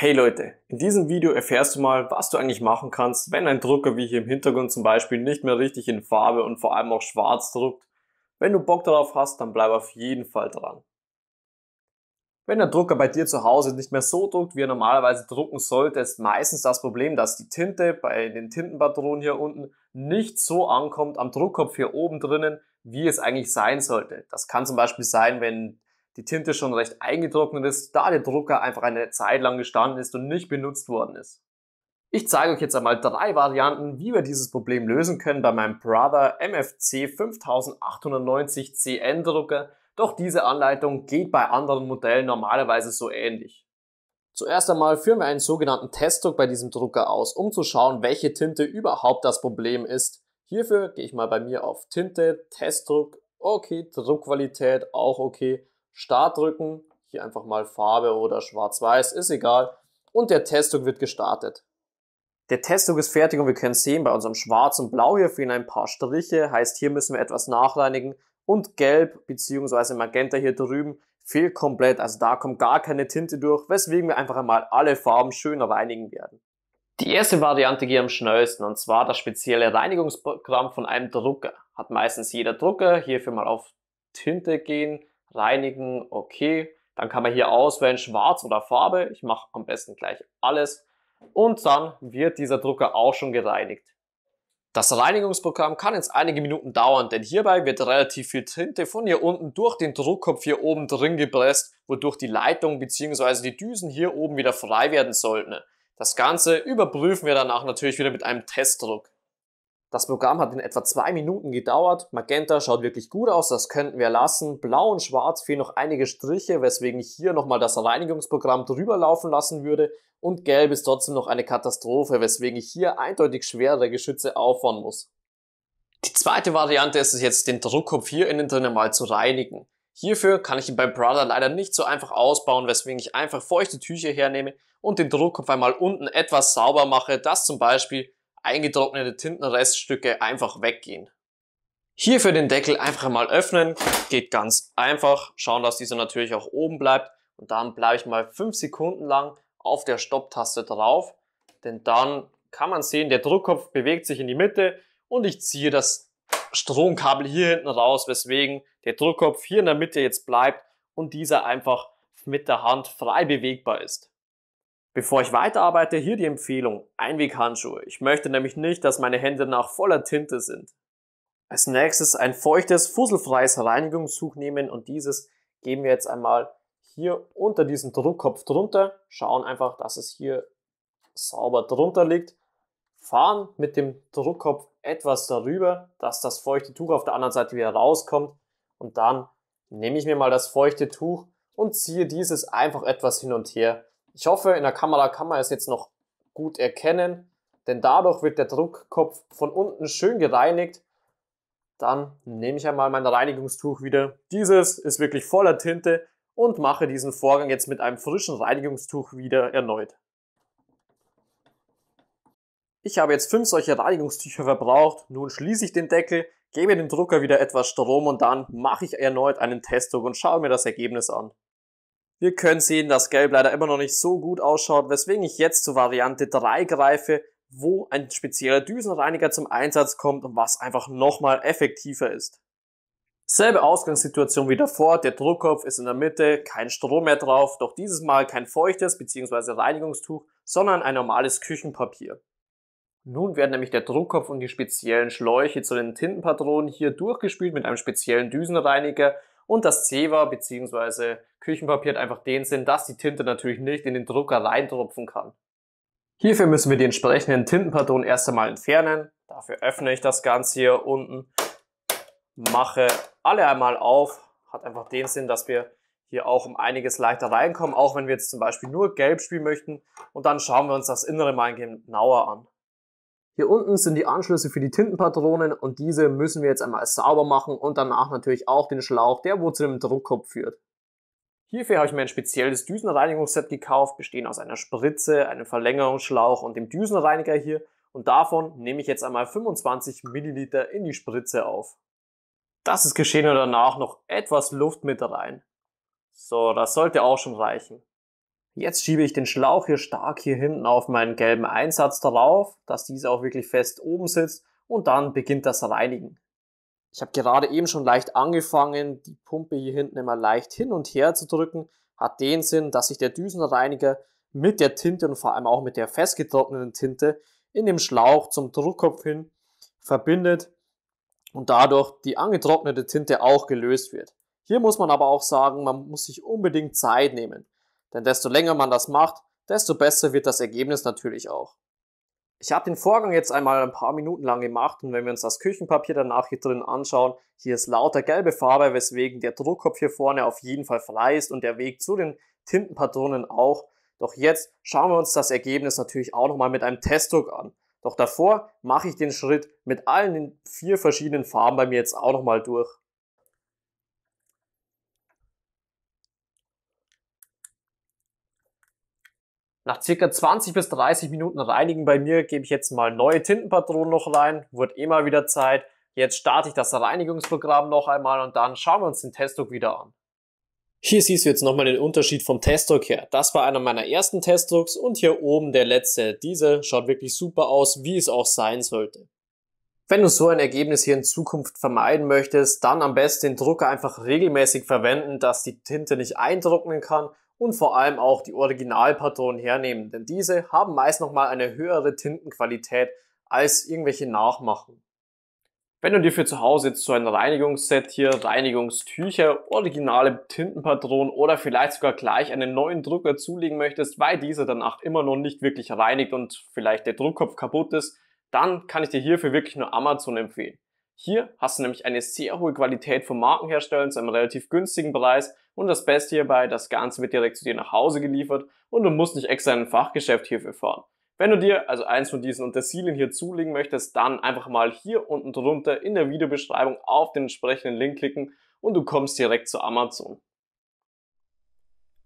Hey Leute, in diesem Video erfährst du mal, was du eigentlich machen kannst, wenn ein Drucker wie hier im Hintergrund zum Beispiel nicht mehr richtig in Farbe und vor allem auch schwarz druckt. Wenn du Bock darauf hast, dann bleib auf jeden Fall dran. Wenn der Drucker bei dir zu Hause nicht mehr so druckt, wie er normalerweise drucken sollte, ist meistens das Problem, dass die Tinte bei den Tintenpatronen hier unten nicht so ankommt am Druckkopf hier oben drinnen, wie es eigentlich sein sollte. Das kann zum Beispiel sein, wenn die Tinte schon recht eingetrocknet ist, da der Drucker einfach eine Zeit lang gestanden ist und nicht benutzt worden ist. Ich zeige euch jetzt einmal drei Varianten, wie wir dieses Problem lösen können bei meinem Brother MFC 5890 CN Drucker, doch diese Anleitung geht bei anderen Modellen normalerweise so ähnlich. Zuerst einmal führen wir einen sogenannten Testdruck bei diesem Drucker aus, um zu schauen, welche Tinte überhaupt das Problem ist. Hierfür gehe ich mal bei mir auf Tinte, Testdruck, okay, Druckqualität auch okay Start drücken, hier einfach mal Farbe oder schwarz-weiß, ist egal. Und der Testzug wird gestartet. Der Testzug ist fertig und wir können sehen, bei unserem Schwarz und Blau hier fehlen ein paar Striche, heißt hier müssen wir etwas nachreinigen und Gelb bzw. Magenta hier drüben fehlt komplett, also da kommt gar keine Tinte durch, weswegen wir einfach einmal alle Farben schön reinigen werden. Die erste Variante geht am schnellsten und zwar das spezielle Reinigungsprogramm von einem Drucker. Hat meistens jeder Drucker, hierfür mal auf Tinte gehen reinigen, okay. Dann kann man hier auswählen, schwarz oder Farbe. Ich mache am besten gleich alles. Und dann wird dieser Drucker auch schon gereinigt. Das Reinigungsprogramm kann jetzt einige Minuten dauern, denn hierbei wird relativ viel Tinte von hier unten durch den Druckkopf hier oben drin gepresst, wodurch die Leitung bzw. die Düsen hier oben wieder frei werden sollten. Das Ganze überprüfen wir danach natürlich wieder mit einem Testdruck. Das Programm hat in etwa zwei Minuten gedauert. Magenta schaut wirklich gut aus, das könnten wir lassen. Blau und Schwarz fehlen noch einige Striche, weswegen ich hier nochmal das Reinigungsprogramm drüber laufen lassen würde. Und Gelb ist trotzdem noch eine Katastrophe, weswegen ich hier eindeutig schwerere Geschütze auffahren muss. Die zweite Variante ist es jetzt, den Druckkopf hier innen drin mal zu reinigen. Hierfür kann ich ihn beim Brother leider nicht so einfach ausbauen, weswegen ich einfach feuchte Tücher hernehme und den Druckkopf einmal unten etwas sauber mache, dass zum Beispiel eingetrocknete Tintenreststücke einfach weggehen. Hierfür den Deckel einfach mal öffnen, geht ganz einfach, schauen, dass dieser natürlich auch oben bleibt und dann bleibe ich mal 5 Sekunden lang auf der Stopptaste drauf, denn dann kann man sehen, der Druckkopf bewegt sich in die Mitte und ich ziehe das Stromkabel hier hinten raus, weswegen der Druckkopf hier in der Mitte jetzt bleibt und dieser einfach mit der Hand frei bewegbar ist. Bevor ich weiterarbeite, hier die Empfehlung, Einweghandschuhe. Ich möchte nämlich nicht, dass meine Hände nach voller Tinte sind. Als nächstes ein feuchtes, fusselfreies Reinigungstuch nehmen und dieses geben wir jetzt einmal hier unter diesen Druckkopf drunter, schauen einfach, dass es hier sauber drunter liegt, fahren mit dem Druckkopf etwas darüber, dass das feuchte Tuch auf der anderen Seite wieder rauskommt und dann nehme ich mir mal das feuchte Tuch und ziehe dieses einfach etwas hin und her, ich hoffe, in der Kamera kann man es jetzt noch gut erkennen, denn dadurch wird der Druckkopf von unten schön gereinigt. Dann nehme ich einmal mein Reinigungstuch wieder. Dieses ist wirklich voller Tinte und mache diesen Vorgang jetzt mit einem frischen Reinigungstuch wieder erneut. Ich habe jetzt fünf solcher Reinigungstücher verbraucht. Nun schließe ich den Deckel, gebe dem Drucker wieder etwas Strom und dann mache ich erneut einen Testdruck und schaue mir das Ergebnis an. Wir können sehen, dass Gelb leider immer noch nicht so gut ausschaut, weswegen ich jetzt zur Variante 3 greife, wo ein spezieller Düsenreiniger zum Einsatz kommt und was einfach nochmal effektiver ist. Selbe Ausgangssituation wie davor, der Druckkopf ist in der Mitte, kein Strom mehr drauf, doch dieses Mal kein feuchtes bzw. Reinigungstuch, sondern ein normales Küchenpapier. Nun werden nämlich der Druckkopf und die speziellen Schläuche zu den Tintenpatronen hier durchgespült mit einem speziellen Düsenreiniger und das Zewa bzw. Küchenpapier hat einfach den Sinn, dass die Tinte natürlich nicht in den Drucker reintropfen kann. Hierfür müssen wir die entsprechenden Tintenpatronen erst einmal entfernen. Dafür öffne ich das Ganze hier unten, mache alle einmal auf. Hat einfach den Sinn, dass wir hier auch um einiges leichter reinkommen, auch wenn wir jetzt zum Beispiel nur gelb spielen möchten. Und dann schauen wir uns das Innere mal genauer an. Hier unten sind die Anschlüsse für die Tintenpatronen und diese müssen wir jetzt einmal sauber machen und danach natürlich auch den Schlauch, der wo zu dem Druckkopf führt. Hierfür habe ich mir ein spezielles Düsenreinigungsset gekauft, bestehend aus einer Spritze, einem Verlängerungsschlauch und dem Düsenreiniger hier und davon nehme ich jetzt einmal 25 Milliliter in die Spritze auf. Das ist geschehen und danach noch etwas Luft mit rein. So, das sollte auch schon reichen. Jetzt schiebe ich den Schlauch hier stark hier hinten auf meinen gelben Einsatz drauf, dass dieser auch wirklich fest oben sitzt und dann beginnt das Reinigen. Ich habe gerade eben schon leicht angefangen, die Pumpe hier hinten immer leicht hin und her zu drücken. Hat den Sinn, dass sich der Düsenreiniger mit der Tinte und vor allem auch mit der festgetrockneten Tinte in dem Schlauch zum Druckkopf hin verbindet und dadurch die angetrocknete Tinte auch gelöst wird. Hier muss man aber auch sagen, man muss sich unbedingt Zeit nehmen. Denn desto länger man das macht, desto besser wird das Ergebnis natürlich auch. Ich habe den Vorgang jetzt einmal ein paar Minuten lang gemacht und wenn wir uns das Küchenpapier danach hier drin anschauen, hier ist lauter gelbe Farbe, weswegen der Druckkopf hier vorne auf jeden Fall frei ist und der Weg zu den Tintenpatronen auch. Doch jetzt schauen wir uns das Ergebnis natürlich auch nochmal mit einem Testdruck an. Doch davor mache ich den Schritt mit allen vier verschiedenen Farben bei mir jetzt auch nochmal durch. Nach circa 20 bis 30 Minuten Reinigen bei mir gebe ich jetzt mal neue Tintenpatronen noch rein. Wurde immer wieder Zeit. Jetzt starte ich das Reinigungsprogramm noch einmal und dann schauen wir uns den Testdruck wieder an. Hier siehst du jetzt nochmal den Unterschied vom Testdruck her. Das war einer meiner ersten Testdrucks und hier oben der letzte. Diese schaut wirklich super aus, wie es auch sein sollte. Wenn du so ein Ergebnis hier in Zukunft vermeiden möchtest, dann am besten den Drucker einfach regelmäßig verwenden, dass die Tinte nicht eindrucken kann und vor allem auch die Originalpatronen hernehmen, denn diese haben meist nochmal eine höhere Tintenqualität als irgendwelche Nachmachen. Wenn du dir für zu Hause jetzt so ein Reinigungsset hier, Reinigungstücher, originale Tintenpatronen oder vielleicht sogar gleich einen neuen Drucker zulegen möchtest, weil dieser danach immer noch nicht wirklich reinigt und vielleicht der Druckkopf kaputt ist, dann kann ich dir hierfür wirklich nur Amazon empfehlen. Hier hast du nämlich eine sehr hohe Qualität von Markenherstellern zu einem relativ günstigen Preis und das Beste hierbei, das Ganze wird direkt zu dir nach Hause geliefert und du musst nicht extra in ein Fachgeschäft hierfür fahren. Wenn du dir also eins von diesen Untersilien hier zulegen möchtest, dann einfach mal hier unten drunter in der Videobeschreibung auf den entsprechenden Link klicken und du kommst direkt zu Amazon.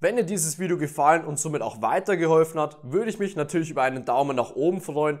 Wenn dir dieses Video gefallen und somit auch weitergeholfen hat, würde ich mich natürlich über einen Daumen nach oben freuen